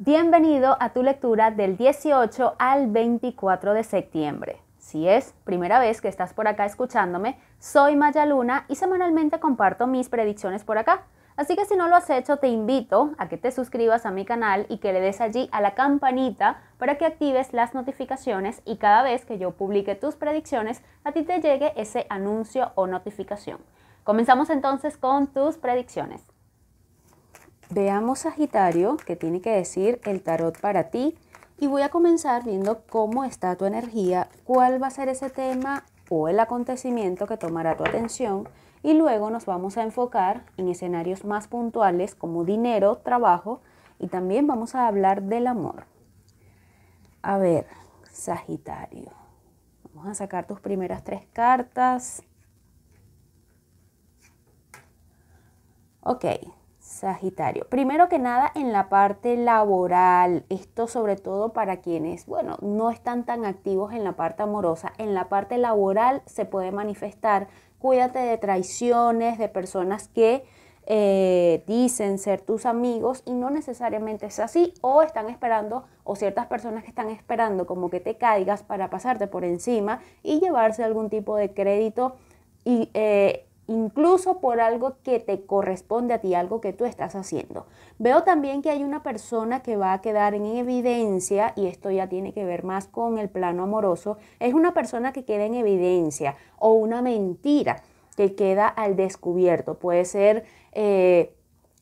Bienvenido a tu lectura del 18 al 24 de septiembre. Si es primera vez que estás por acá escuchándome, soy Maya Luna y semanalmente comparto mis predicciones por acá. Así que si no lo has hecho, te invito a que te suscribas a mi canal y que le des allí a la campanita para que actives las notificaciones y cada vez que yo publique tus predicciones, a ti te llegue ese anuncio o notificación. Comenzamos entonces con tus predicciones. Veamos Sagitario, que tiene que decir el tarot para ti. Y voy a comenzar viendo cómo está tu energía, cuál va a ser ese tema o el acontecimiento que tomará tu atención. Y luego nos vamos a enfocar en escenarios más puntuales como dinero, trabajo y también vamos a hablar del amor. A ver, Sagitario. Vamos a sacar tus primeras tres cartas. Ok, Sagitario. Primero que nada, en la parte laboral, esto sobre todo para quienes, bueno, no están tan activos en la parte amorosa, en la parte laboral se puede manifestar. Cuídate de traiciones, de personas que eh, dicen ser tus amigos y no necesariamente es así, o están esperando, o ciertas personas que están esperando como que te caigas para pasarte por encima y llevarse algún tipo de crédito y eh, incluso por algo que te corresponde a ti, algo que tú estás haciendo. Veo también que hay una persona que va a quedar en evidencia, y esto ya tiene que ver más con el plano amoroso, es una persona que queda en evidencia o una mentira que queda al descubierto. Puede ser... Eh,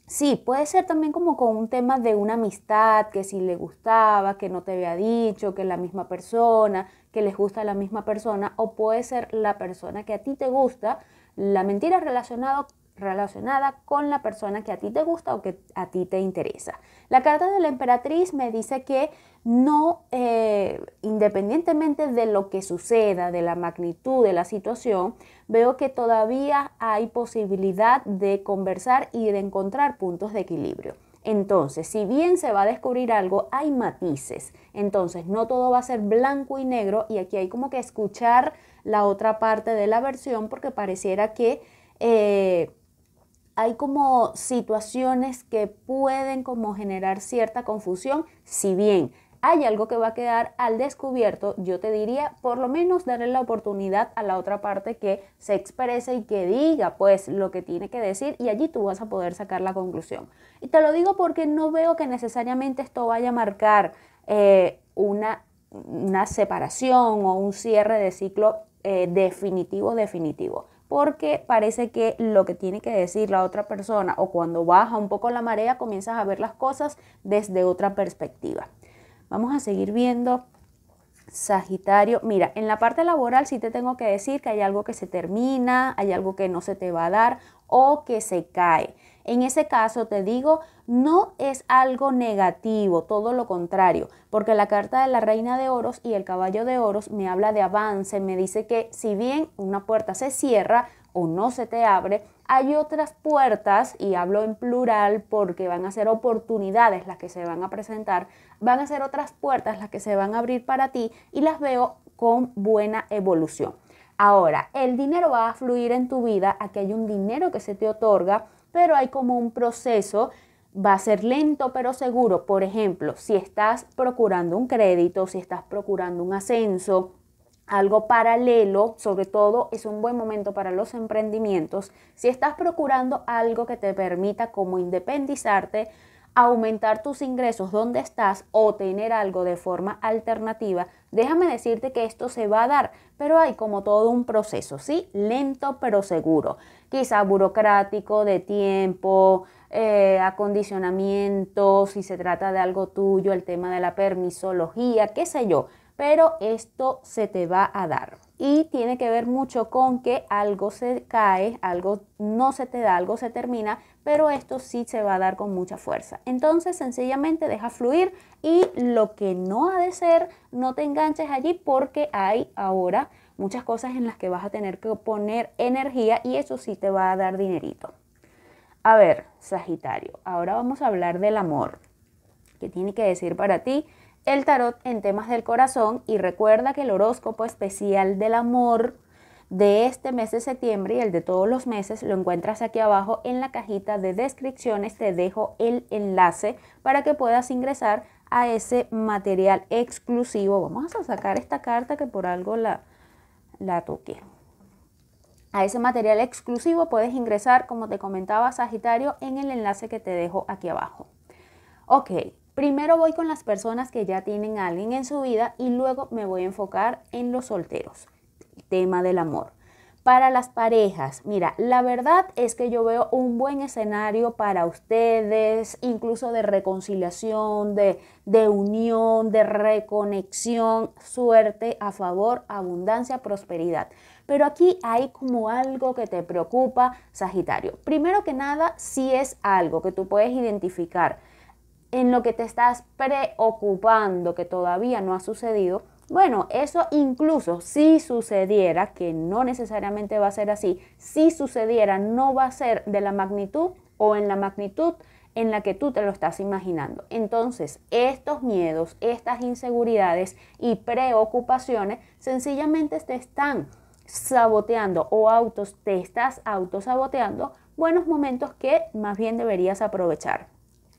sí, puede ser también como con un tema de una amistad, que si le gustaba, que no te había dicho, que la misma persona, que les gusta a la misma persona, o puede ser la persona que a ti te gusta, la mentira relacionado, relacionada con la persona que a ti te gusta o que a ti te interesa. La carta de la emperatriz me dice que no, eh, independientemente de lo que suceda, de la magnitud de la situación, veo que todavía hay posibilidad de conversar y de encontrar puntos de equilibrio. Entonces, si bien se va a descubrir algo, hay matices. Entonces, no todo va a ser blanco y negro y aquí hay como que escuchar la otra parte de la versión porque pareciera que eh, hay como situaciones que pueden como generar cierta confusión, si bien hay algo que va a quedar al descubierto, yo te diría por lo menos darle la oportunidad a la otra parte que se exprese y que diga pues lo que tiene que decir y allí tú vas a poder sacar la conclusión. Y te lo digo porque no veo que necesariamente esto vaya a marcar eh, una, una separación o un cierre de ciclo eh, definitivo, definitivo. Porque parece que lo que tiene que decir la otra persona o cuando baja un poco la marea comienzas a ver las cosas desde otra perspectiva. Vamos a seguir viendo Sagitario, mira, en la parte laboral sí te tengo que decir que hay algo que se termina, hay algo que no se te va a dar o que se cae en ese caso te digo, no es algo negativo, todo lo contrario, porque la carta de la reina de oros y el caballo de oros me habla de avance, me dice que si bien una puerta se cierra o no se te abre, hay otras puertas, y hablo en plural porque van a ser oportunidades las que se van a presentar, van a ser otras puertas las que se van a abrir para ti y las veo con buena evolución. Ahora, el dinero va a fluir en tu vida, aquí hay un dinero que se te otorga, pero hay como un proceso, va a ser lento pero seguro. Por ejemplo, si estás procurando un crédito, si estás procurando un ascenso, algo paralelo, sobre todo es un buen momento para los emprendimientos. Si estás procurando algo que te permita como independizarte, aumentar tus ingresos donde estás o tener algo de forma alternativa, déjame decirte que esto se va a dar, pero hay como todo un proceso, ¿sí? Lento pero seguro. Quizá burocrático, de tiempo, eh, acondicionamiento, si se trata de algo tuyo, el tema de la permisología, qué sé yo pero esto se te va a dar. Y tiene que ver mucho con que algo se cae, algo no se te da, algo se termina, pero esto sí se va a dar con mucha fuerza. Entonces sencillamente deja fluir y lo que no ha de ser, no te enganches allí porque hay ahora muchas cosas en las que vas a tener que poner energía y eso sí te va a dar dinerito. A ver, Sagitario, ahora vamos a hablar del amor. ¿Qué tiene que decir para ti? el tarot en temas del corazón y recuerda que el horóscopo especial del amor de este mes de septiembre y el de todos los meses lo encuentras aquí abajo en la cajita de descripciones. Te dejo el enlace para que puedas ingresar a ese material exclusivo. Vamos a sacar esta carta que por algo la, la toqué. A ese material exclusivo puedes ingresar, como te comentaba, Sagitario, en el enlace que te dejo aquí abajo. Ok, Primero voy con las personas que ya tienen a alguien en su vida y luego me voy a enfocar en los solteros, tema del amor. Para las parejas, mira, la verdad es que yo veo un buen escenario para ustedes, incluso de reconciliación, de, unión, de reconexión, suerte a favor, abundancia, prosperidad. Pero aquí hay como algo que te preocupa, Sagitario. Primero que nada, si sí es algo que tú puedes identificar en lo que te estás preocupando que todavía no ha sucedido, bueno, eso incluso si sucediera, que no necesariamente va a ser así, si sucediera no va a ser de la magnitud o en la magnitud en la que tú te lo estás imaginando. Entonces, estos miedos, estas inseguridades y preocupaciones sencillamente te están saboteando o autos, te estás autosaboteando buenos momentos que más bien deberías aprovechar.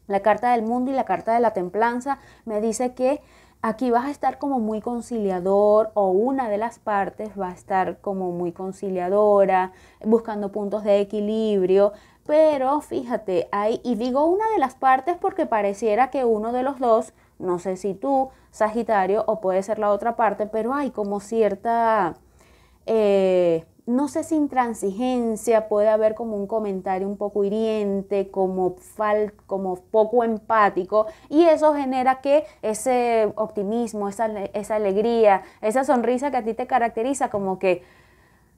La carta del mundo y la carta de la templanza me dice que aquí vas a estar como muy conciliador o una de las partes va a estar como muy conciliadora, buscando puntos de equilibrio. Pero fíjate, hay, y digo una de las partes porque pareciera que uno de los dos, no sé si tú, Sagitario, o puede ser la otra parte, pero hay como cierta... Eh, no sé si intransigencia, puede haber como un comentario un poco hiriente, como, como poco empático, y eso genera que ese optimismo, esa, esa alegría, esa sonrisa que a ti te caracteriza, como que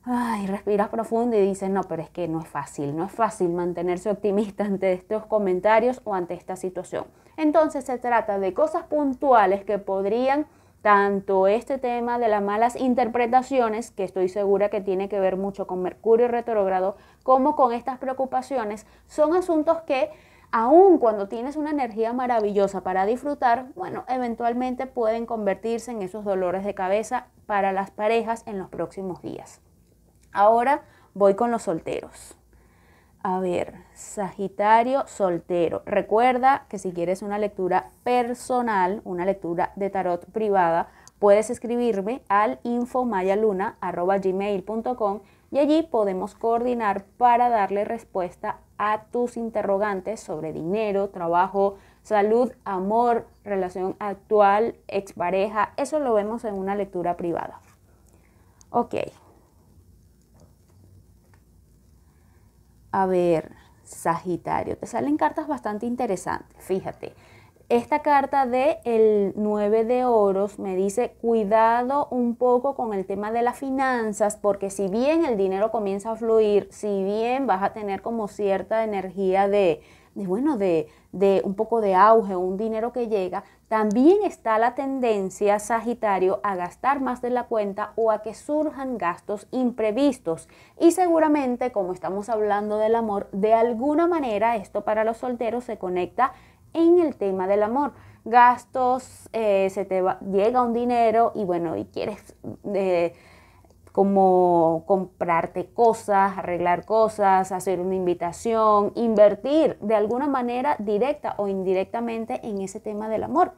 ay, respiras profundo y dices, no, pero es que no es fácil, no es fácil mantenerse optimista ante estos comentarios o ante esta situación. Entonces se trata de cosas puntuales que podrían tanto este tema de las malas interpretaciones, que estoy segura que tiene que ver mucho con Mercurio retrógrado, como con estas preocupaciones, son asuntos que aun cuando tienes una energía maravillosa para disfrutar, bueno, eventualmente pueden convertirse en esos dolores de cabeza para las parejas en los próximos días. Ahora voy con los solteros. A ver, Sagitario soltero. Recuerda que si quieres una lectura personal, una lectura de tarot privada, puedes escribirme al infomayaluna.gmail.com y allí podemos coordinar para darle respuesta a tus interrogantes sobre dinero, trabajo, salud, amor, relación actual, expareja. Eso lo vemos en una lectura privada. Ok, A ver, Sagitario, te salen cartas bastante interesantes, fíjate. Esta carta de el 9 de oros me dice, cuidado un poco con el tema de las finanzas, porque si bien el dinero comienza a fluir, si bien vas a tener como cierta energía de, de bueno, de de un poco de auge, un dinero que llega, también está la tendencia Sagitario a gastar más de la cuenta o a que surjan gastos imprevistos. Y seguramente, como estamos hablando del amor, de alguna manera esto para los solteros se conecta en el tema del amor. Gastos, eh, se te llega un dinero y bueno, y quieres... Eh, como comprarte cosas, arreglar cosas, hacer una invitación, invertir de alguna manera directa o indirectamente en ese tema del amor.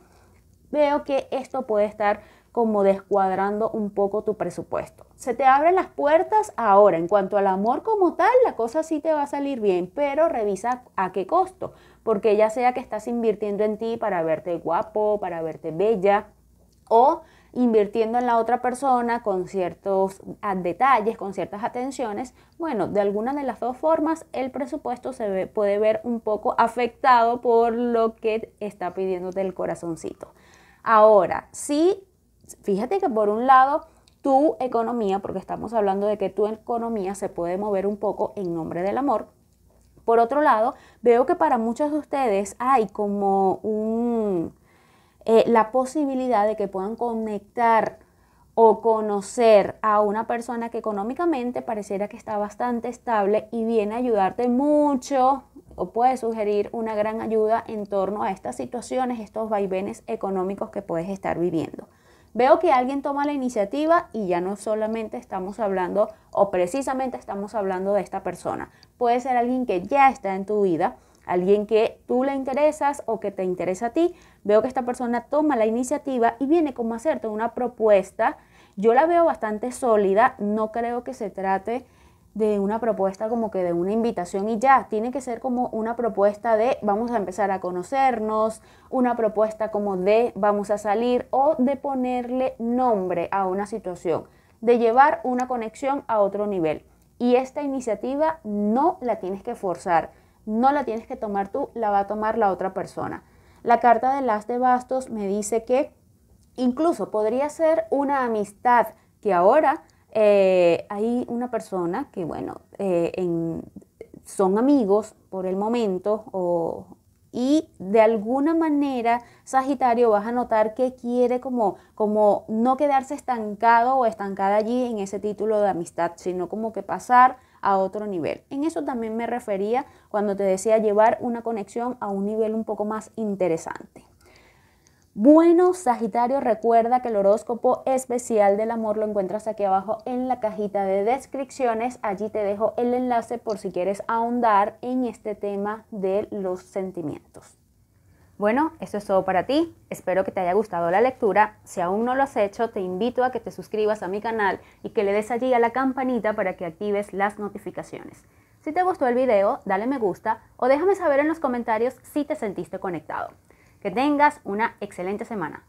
Veo que esto puede estar como descuadrando un poco tu presupuesto. Se te abren las puertas ahora. En cuanto al amor como tal, la cosa sí te va a salir bien, pero revisa a qué costo, porque ya sea que estás invirtiendo en ti para verte guapo, para verte bella, o invirtiendo en la otra persona con ciertos ah, detalles, con ciertas atenciones, bueno, de alguna de las dos formas el presupuesto se puede ver un poco afectado por lo que está pidiéndote el corazoncito. Ahora, sí, fíjate que por un lado tu economía, porque estamos hablando de que tu economía se puede mover un poco en nombre del amor, por otro lado, veo que para muchos de ustedes hay como un eh, la posibilidad de que puedan conectar o conocer a una persona que económicamente pareciera que está bastante estable y viene a ayudarte mucho o puede sugerir una gran ayuda en torno a estas situaciones, estos vaivenes económicos que puedes estar viviendo. Veo que alguien toma la iniciativa y ya no solamente estamos hablando o precisamente estamos hablando de esta persona. Puede ser alguien que ya está en tu vida alguien que tú le interesas o que te interesa a ti, veo que esta persona toma la iniciativa y viene como a hacerte una propuesta. Yo la veo bastante sólida, no creo que se trate de una propuesta como que de una invitación y ya, tiene que ser como una propuesta de vamos a empezar a conocernos, una propuesta como de vamos a salir o de ponerle nombre a una situación, de llevar una conexión a otro nivel. Y esta iniciativa no la tienes que forzar no la tienes que tomar tú, la va a tomar la otra persona. La carta de las de bastos me dice que incluso podría ser una amistad que ahora eh, hay una persona que, bueno, eh, son amigos por el momento y de alguna manera, Sagitario, vas a notar que quiere como, como no quedarse estancado o estancada allí en ese título de amistad, sino como que pasar a otro nivel. En eso también me refería cuando te decía llevar una conexión a un nivel un poco más interesante. Bueno, Sagitario, recuerda que el horóscopo especial del amor lo encuentras aquí abajo en la cajita de descripciones. Allí te dejo el enlace por si quieres ahondar en este tema de los sentimientos. Bueno, esto es todo para ti. Espero que te haya gustado la lectura. Si aún no lo has hecho, te invito a que te suscribas a mi canal y que le des allí a la campanita para que actives las notificaciones. Si te gustó el video, dale me gusta o déjame saber en los comentarios si te sentiste conectado. Que tengas una excelente semana.